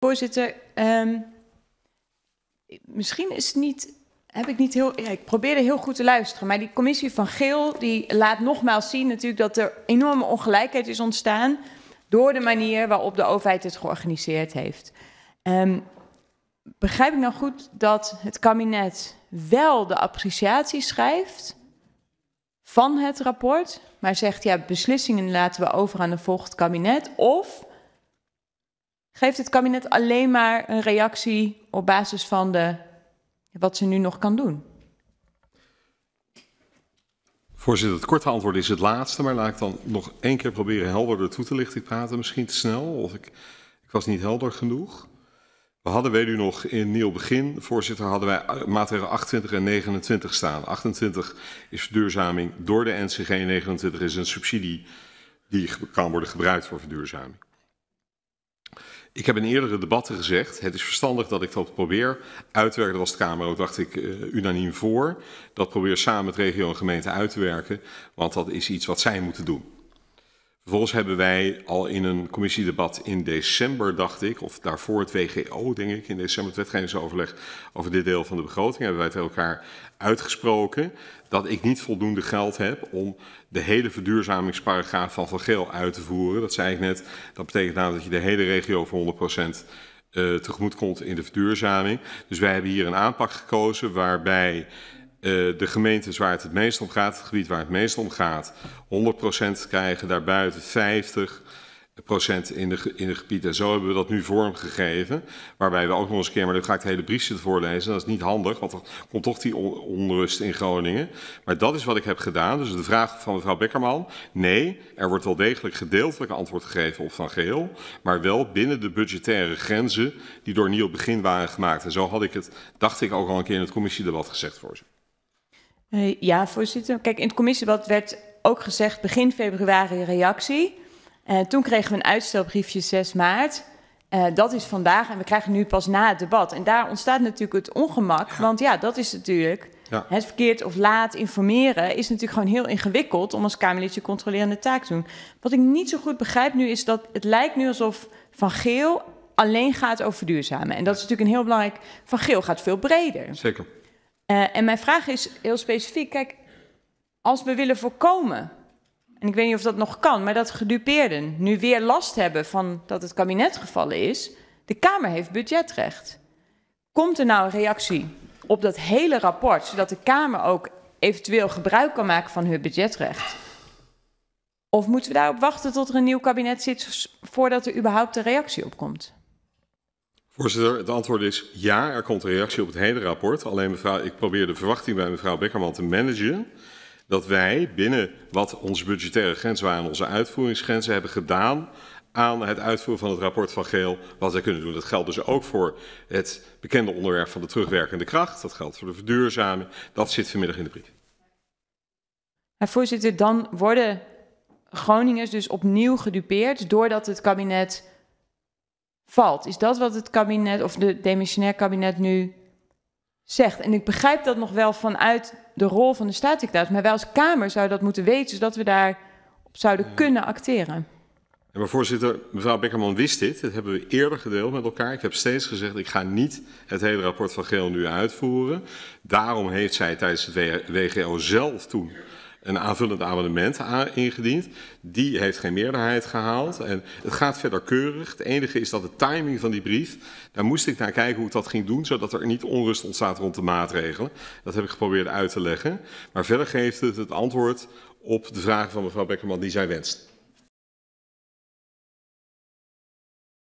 Voorzitter, um, misschien is het niet, heb ik niet heel, ja, ik probeerde heel goed te luisteren, maar die commissie van Geel die laat nogmaals zien natuurlijk dat er enorme ongelijkheid is ontstaan door de manier waarop de overheid het georganiseerd heeft. Um, begrijp ik nou goed dat het kabinet wel de appreciatie schrijft van het rapport, maar zegt ja, beslissingen laten we over aan de volgend kabinet of Geeft het kabinet alleen maar een reactie op basis van de, wat ze nu nog kan doen? Voorzitter, het korte antwoord is het laatste, maar laat ik dan nog één keer proberen helderder toe te lichten. Ik praatte misschien te snel of ik, ik was niet helder genoeg. We hadden, weet u nog, in nieuw begin, voorzitter, hadden wij maatregelen 28 en 29 staan. 28 is verduurzaming door de NCG, 29 is een subsidie die kan worden gebruikt voor verduurzaming. Ik heb in eerdere debatten gezegd, het is verstandig dat ik dat probeer uit te werken. Dat was de Kamer ook, dacht ik, eh, unaniem voor. Dat probeer samen met regio en gemeente uit te werken, want dat is iets wat zij moeten doen. Vervolgens hebben wij al in een commissiedebat in december, dacht ik, of daarvoor het WGO, denk ik, in december het wetgevingsoverleg over dit deel van de begroting, hebben wij tegen elkaar uitgesproken dat ik niet voldoende geld heb om de hele verduurzamingsparagraaf van Van Geel uit te voeren. Dat zei ik net, dat betekent namelijk nou dat je de hele regio voor 100% uh, eh, tegemoet komt in de verduurzaming. Dus wij hebben hier een aanpak gekozen waarbij uh, de gemeentes waar het het meest om gaat, het gebied waar het meest om gaat, 100% krijgen, daarbuiten 50 procent in de, in de gebied. En zo hebben we dat nu vormgegeven. Waarbij we ook nog eens een keer, maar dan ga ik het hele briefje voorlezen. Dat is niet handig, want er komt toch die onrust in Groningen. Maar dat is wat ik heb gedaan. Dus de vraag van mevrouw Beckerman. Nee, er wordt wel degelijk gedeeltelijk antwoord gegeven op Van geheel, Maar wel binnen de budgettaire grenzen die door Niel Begin waren gemaakt. En zo had ik het, dacht ik, ook al een keer in het commissiedebat gezegd, voorzitter ja, voorzitter. Kijk, in het commissiebad werd ook gezegd begin februari reactie. Eh, toen kregen we een uitstelbriefje 6 maart. Eh, dat is vandaag en we krijgen nu pas na het debat. En daar ontstaat natuurlijk het ongemak, want ja, dat is natuurlijk... Het verkeerd of laat informeren is natuurlijk gewoon heel ingewikkeld om als kamerlidje je controlerende taak te doen. Wat ik niet zo goed begrijp nu is dat het lijkt nu alsof Van Geel alleen gaat over duurzamen. En dat is natuurlijk een heel belangrijk. Van Geel gaat veel breder. Zeker. Uh, en mijn vraag is heel specifiek, kijk, als we willen voorkomen, en ik weet niet of dat nog kan, maar dat gedupeerden nu weer last hebben van dat het kabinet gevallen is, de Kamer heeft budgetrecht. Komt er nou een reactie op dat hele rapport, zodat de Kamer ook eventueel gebruik kan maken van hun budgetrecht? Of moeten we daarop wachten tot er een nieuw kabinet zit voordat er überhaupt een reactie op komt? Voorzitter, het antwoord is ja, er komt een reactie op het hele rapport. Alleen mevrouw, ik probeer de verwachting bij mevrouw Beckerman te managen dat wij binnen wat onze budgettaire grenzen waren, onze uitvoeringsgrenzen, hebben gedaan aan het uitvoeren van het rapport van Geel wat wij kunnen doen. Dat geldt dus ook voor het bekende onderwerp van de terugwerkende kracht. Dat geldt voor de verduurzaming. Dat zit vanmiddag in de brief. Ja, voorzitter, dan worden Groningers dus opnieuw gedupeerd doordat het kabinet valt. Is dat wat het kabinet of de demissionair kabinet nu zegt? En ik begrijp dat nog wel vanuit de rol van de staatssecretaris, maar wij als Kamer zouden dat moeten weten, zodat we daar op zouden kunnen acteren. Ja, maar voorzitter, mevrouw Beckerman wist dit. Dat hebben we eerder gedeeld met elkaar. Ik heb steeds gezegd, ik ga niet het hele rapport van Geel nu uitvoeren. Daarom heeft zij tijdens het WGO zelf toen een aanvullend amendement ingediend. Die heeft geen meerderheid gehaald. En het gaat verder keurig. Het enige is dat de timing van die brief, daar moest ik naar kijken hoe ik dat ging doen, zodat er niet onrust ontstaat rond de maatregelen. Dat heb ik geprobeerd uit te leggen. Maar verder geeft het het antwoord op de vragen van mevrouw Beckerman die zij wenst.